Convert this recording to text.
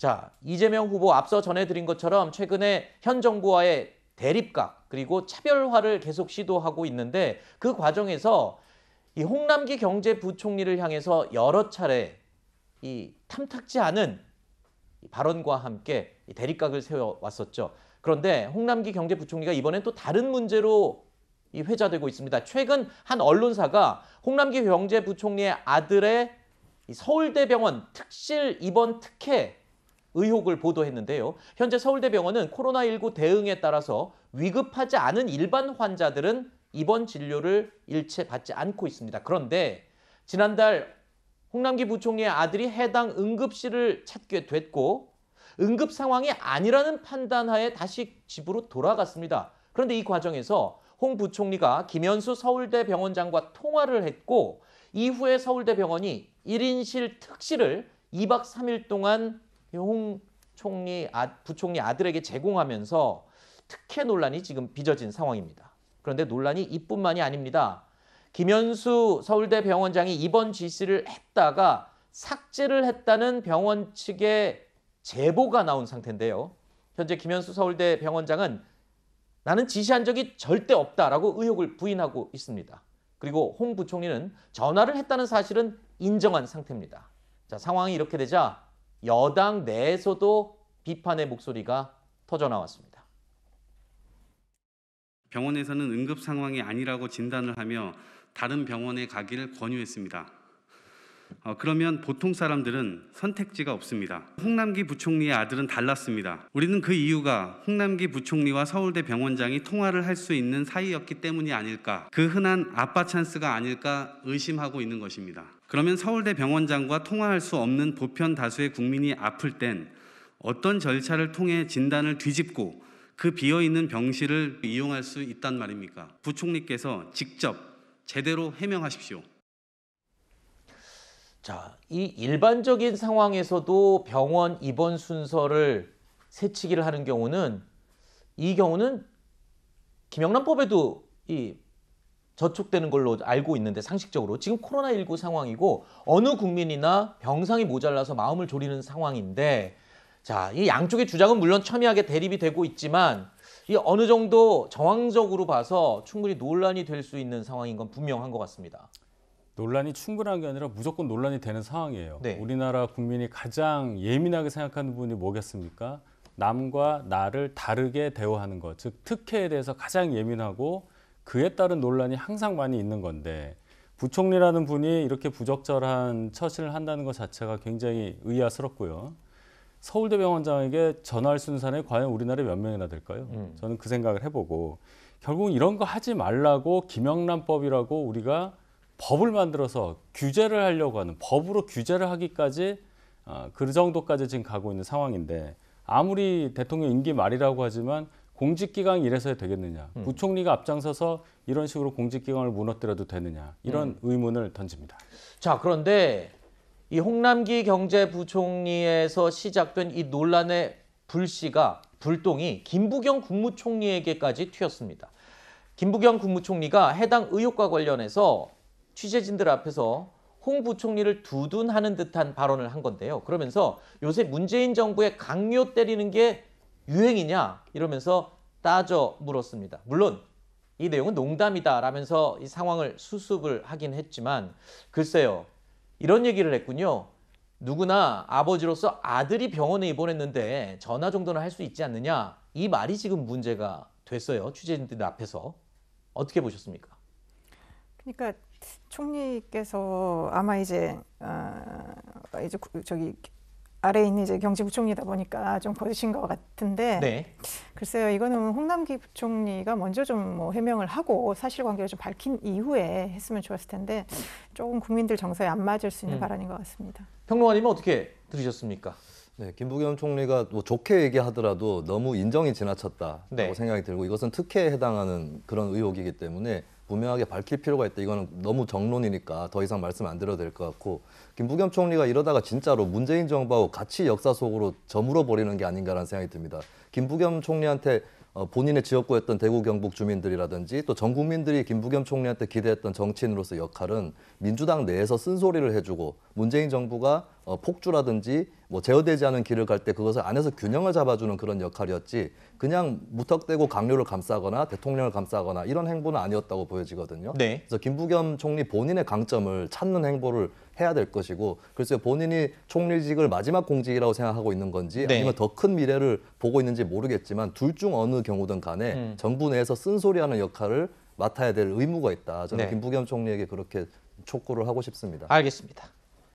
자, 이재명 후보 앞서 전해드린 것처럼 최근에 현 정부와의 대립각 그리고 차별화를 계속 시도하고 있는데 그 과정에서 이 홍남기 경제부총리를 향해서 여러 차례 이 탐탁지 않은 발언과 함께 대립각을 세워왔었죠. 그런데 홍남기 경제부총리가 이번엔 또 다른 문제로 이 회자되고 있습니다. 최근 한 언론사가 홍남기 경제부총리의 아들의 서울대병원 특실 입원 특혜 의혹을 보도했는데요. 현재 서울대병원은 코로나19 대응에 따라서 위급하지 않은 일반 환자들은 입원 진료를 일체 받지 않고 있습니다. 그런데 지난달 홍남기 부총리의 아들이 해당 응급실을 찾게 됐고 응급 상황이 아니라는 판단하에 다시 집으로 돌아갔습니다. 그런데 이 과정에서 홍 부총리가 김현수 서울대 병원장과 통화를 했고 이후에 서울대 병원이 1인실 특실을 2박 3일 동안 홍 총리 아, 부총리 아들에게 제공하면서 특혜 논란이 지금 빚어진 상황입니다. 그런데 논란이 이뿐만이 아닙니다. 김현수 서울대 병원장이 입원 지시를 했다가 삭제를 했다는 병원 측의 제보가 나온 상태인데요. 현재 김현수 서울대 병원장은 나는 지시한 적이 절대 없다라고 의혹을 부인하고 있습니다. 그리고 홍 부총리는 전화를 했다는 사실은 인정한 상태입니다. 자, 상황이 이렇게 되자 여당 내에서도 비판의 목소리가 터져나왔습니다. 병원에서는 응급 상황이 아니라고 진단을 하며 다른 병원에 가기를 권유했습니다. 어, 그러면 보통 사람들은 선택지가 없습니다. 홍남기 부총리의 아들은 달랐습니다. 우리는 그 이유가 홍남기 부총리와 서울대 병원장이 통화를 할 수 있는 사이였기 때문이 아닐까, 그 흔한 아빠 찬스가 아닐까 의심하고 있는 것입니다. 그러면 서울대 병원장과 통화할 수 없는 보편 다수의 국민이 아플 땐 어떤 절차를 통해 진단을 뒤집고 그 비어있는 병실을 이용할 수 있단 말입니까? 부총리께서 직접 제대로 해명하십시오. 자, 이 일반적인 상황에서도 병원 입원 순서를 세치기를 하는 경우는 이 경우는 김영란법에도 이 저촉되는 걸로 알고 있는데 상식적으로 지금 코로나19 상황이고 어느 국민이나 병상이 모자라서 마음을 졸이는 상황인데 자, 이 양쪽의 주장은 물론 첨예하게 대립이 되고 있지만 이 어느 정도 정황적으로 봐서 충분히 논란이 될 수 있는 상황인 건 분명한 것 같습니다. 논란이 충분한 게 아니라 무조건 논란이 되는 상황이에요. 네. 우리나라 국민이 가장 예민하게 생각하는 부분이 뭐겠습니까? 남과 나를 다르게 대우하는 것, 즉 특혜에 대해서 가장 예민하고 그에 따른 논란이 항상 많이 있는 건데 부총리라는 분이 이렇게 부적절한 처신을 한다는 것 자체가 굉장히 의아스럽고요. 서울대 병원장에게 전화할 순 있는 과연 우리나라에 몇 명이나 될까요? 음. 저는 그 생각을 해보고 결국 이런 거 하지 말라고 김영란법이라고 우리가 법을 만들어서 규제를 하려고 하는 법으로 규제를 하기까지 어, 그 정도까지 지금 가고 있는 상황인데 아무리 대통령 임기 말이라고 하지만 공직기강 이래서 되겠느냐, 음. 부총리가 앞장서서 이런 식으로 공직기강을 무너뜨려도 되느냐 이런 음. 의문을 던집니다. 자 그런데 이 홍남기 경제부총리에서 시작된 이 논란의 불씨가 불똥이 김부경 국무총리에게까지 튀었습니다. 김부경 국무총리가 해당 의혹과 관련해서 취재진들 앞에서 홍 부총리를 두둔하는 듯한 발언을 한 건데요. 그러면서 요새 문재인 정부의 강요 때리는 게 유행이냐 이러면서 따져 물었습니다. 물론 이 내용은 농담이다 라면서 이 상황을 수습을 하긴 했지만 글쎄요 이런 얘기를 했군요. 누구나 아버지로서 아들이 병원에 입원했는데 전화 정도는 할 수 있지 않느냐 이 말이 지금 문제가 됐어요 취재진들 앞에서 어떻게 보셨습니까? 그러니까 총리께서 아마 이제 어, 이제 저기 아래에 있는 이제 경제부총리다 보니까 좀 거드신 것 같은데 네. 글쎄요 이거는 홍남기 부총리가 먼저 좀 뭐 해명을 하고 사실관계를 좀 밝힌 이후에 했으면 좋았을 텐데 조금 국민들 정서에 안 맞을 수 있는 음. 발언인 것 같습니다. 평론가님은 어떻게 들으셨습니까? 네, 김부겸 총리가 뭐 좋게 얘기하더라도 너무 인정이 지나쳤다고 네. 생각이 들고 이것은 특혜에 해당하는 그런 의혹이기 때문에 분명하게 밝힐 필요가 있다. 이거는 너무 정론이니까 더 이상 말씀 안 드려도 될 것 같고 김부겸 총리가 이러다가 진짜로 문재인 정부하고 같이 역사 속으로 저물어 버리는 게 아닌가라는 생각이 듭니다. 김부겸 총리한테 어, 본인의 지역구였던 대구 경북 주민들이라든지 또 전 국민들이 김부겸 총리한테 기대했던 정치인으로서 역할은 민주당 내에서 쓴소리를 해주고 문재인 정부가 어, 폭주라든지 뭐 제어되지 않은 길을 갈 때 그것을 안에서 균형을 잡아주는 그런 역할이었지 그냥 무턱대고 강요를 감싸거나 대통령을 감싸거나 이런 행보는 아니었다고 보여지거든요. 네. 그래서 김부겸 총리 본인의 강점을 찾는 행보를 해야 될 것이고 글쎄 본인이 총리직을 마지막 공직이라고 생각하고 있는 건지 네. 아니면 더 큰 미래를 보고 있는지 모르겠지만 둘 중 어느 경우든 간에 음. 정부 내에서 쓴소리하는 역할을 맡아야 될 의무가 있다. 저는 네. 김부겸 총리에게 그렇게 촉구를 하고 싶습니다. 알겠습니다.